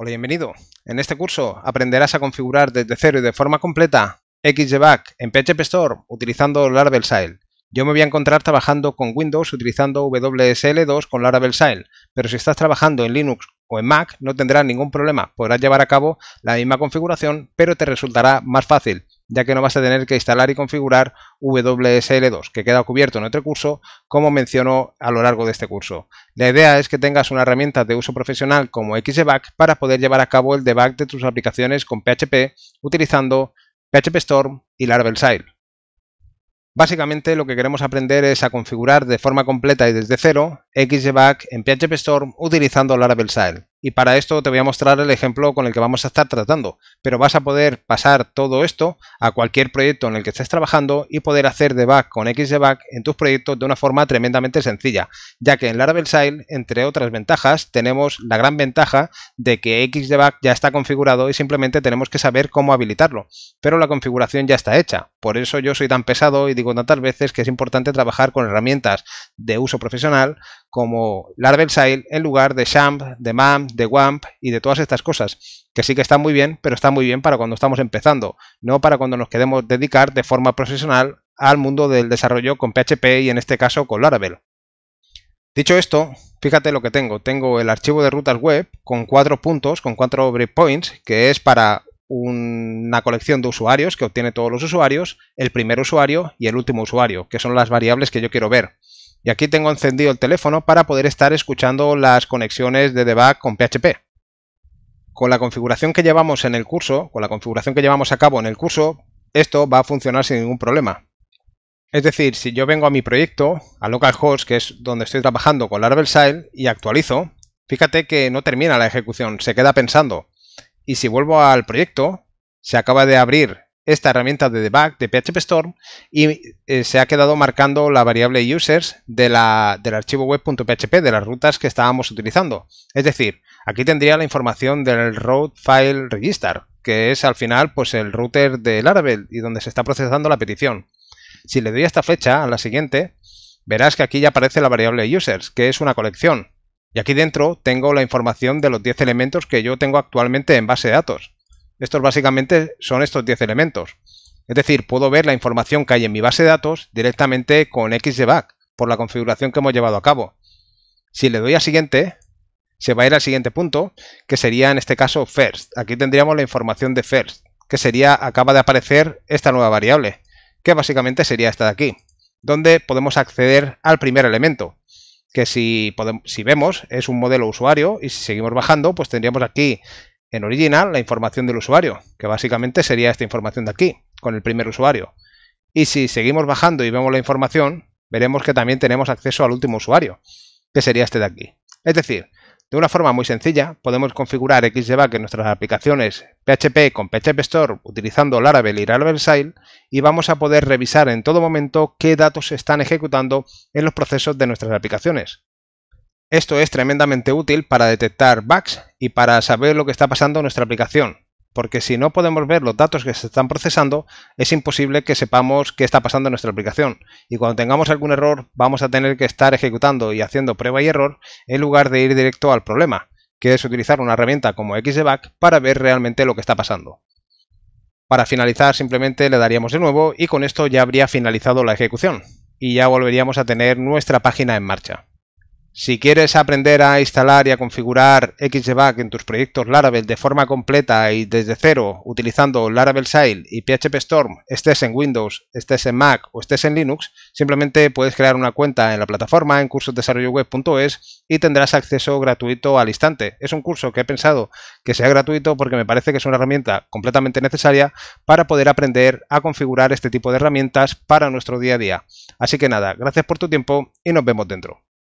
Hola, bienvenido. En este curso aprenderás a configurar desde cero y de forma completa XJBack en PHP Store utilizando Laravel SAIL. Yo me voy a encontrar trabajando con Windows utilizando WSL2 con Laravel SAIL, pero si estás trabajando en Linux o en Mac no tendrás ningún problema, podrás llevar a cabo la misma configuración, pero te resultará más fácil ya que no vas a tener que instalar y configurar WSL2, que queda cubierto en otro curso, como menciono a lo largo de este curso. La idea es que tengas una herramienta de uso profesional como Xdebug para poder llevar a cabo el debug de tus aplicaciones con PHP utilizando PHP Storm y Laravel Sile. Básicamente lo que queremos aprender es a configurar de forma completa y desde cero Xdebug en PHP Storm utilizando Laravel Sile. Y para esto te voy a mostrar el ejemplo con el que vamos a estar tratando, pero vas a poder pasar todo esto a cualquier proyecto en el que estés trabajando y poder hacer debug con Xdebug en tus proyectos de una forma tremendamente sencilla, ya que en Laravel SAIL, entre otras ventajas, tenemos la gran ventaja de que Xdebug ya está configurado y simplemente tenemos que saber cómo habilitarlo, pero la configuración ya está hecha. Por eso yo soy tan pesado y digo tantas veces que es importante trabajar con herramientas de uso profesional como Laravel Sail en lugar de Shamp, de MAMP, de WAMP y de todas estas cosas, que sí que están muy bien, pero están muy bien para cuando estamos empezando, no para cuando nos queremos dedicar de forma profesional al mundo del desarrollo con PHP y en este caso con Laravel. Dicho esto, fíjate lo que tengo. Tengo el archivo de rutas web con cuatro puntos, con cuatro breakpoints, que es para una colección de usuarios que obtiene todos los usuarios, el primer usuario y el último usuario, que son las variables que yo quiero ver. Y aquí tengo encendido el teléfono para poder estar escuchando las conexiones de debug con PHP. Con la configuración que llevamos en el curso, con la configuración que llevamos a cabo en el curso, esto va a funcionar sin ningún problema. Es decir, si yo vengo a mi proyecto, a localhost, que es donde estoy trabajando con Laravel Sile, y actualizo, fíjate que no termina la ejecución, se queda pensando. Y si vuelvo al proyecto, se acaba de abrir esta herramienta de debug de PHP y eh, se ha quedado marcando la variable users del archivo web.php de las rutas que estábamos utilizando. Es decir, aquí tendría la información del route file register, que es al final pues el router del Laravel y donde se está procesando la petición. Si le doy esta flecha, a la siguiente, verás que aquí ya aparece la variable users, que es una colección. Y aquí dentro tengo la información de los 10 elementos que yo tengo actualmente en base de datos. Estos básicamente son estos 10 elementos. Es decir, puedo ver la información que hay en mi base de datos directamente con XDebug por la configuración que hemos llevado a cabo. Si le doy a siguiente, se va a ir al siguiente punto, que sería en este caso first. Aquí tendríamos la información de first, que sería acaba de aparecer esta nueva variable, que básicamente sería esta de aquí, donde podemos acceder al primer elemento que si, podemos, si vemos es un modelo usuario y si seguimos bajando, pues tendríamos aquí en original la información del usuario, que básicamente sería esta información de aquí, con el primer usuario. Y si seguimos bajando y vemos la información, veremos que también tenemos acceso al último usuario, que sería este de aquí. Es decir, de una forma muy sencilla, podemos configurar Xdebug en nuestras aplicaciones PHP con PHP Store utilizando Laravel y Laravel y vamos a poder revisar en todo momento qué datos se están ejecutando en los procesos de nuestras aplicaciones. Esto es tremendamente útil para detectar bugs y para saber lo que está pasando en nuestra aplicación, porque si no podemos ver los datos que se están procesando, es imposible que sepamos qué está pasando en nuestra aplicación. Y cuando tengamos algún error, vamos a tener que estar ejecutando y haciendo prueba y error en lugar de ir directo al problema, que es utilizar una herramienta como Xdebug para ver realmente lo que está pasando. Para finalizar simplemente le daríamos de nuevo y con esto ya habría finalizado la ejecución y ya volveríamos a tener nuestra página en marcha. Si quieres aprender a instalar y a configurar Xdebug en tus proyectos Laravel de forma completa y desde cero utilizando Laravel Sail y PHP Storm, estés en Windows, estés en Mac o estés en Linux, simplemente puedes crear una cuenta en la plataforma en cursosdesarrolloweb.es y tendrás acceso gratuito al instante. Es un curso que he pensado que sea gratuito porque me parece que es una herramienta completamente necesaria para poder aprender a configurar este tipo de herramientas para nuestro día a día. Así que nada, gracias por tu tiempo y nos vemos dentro.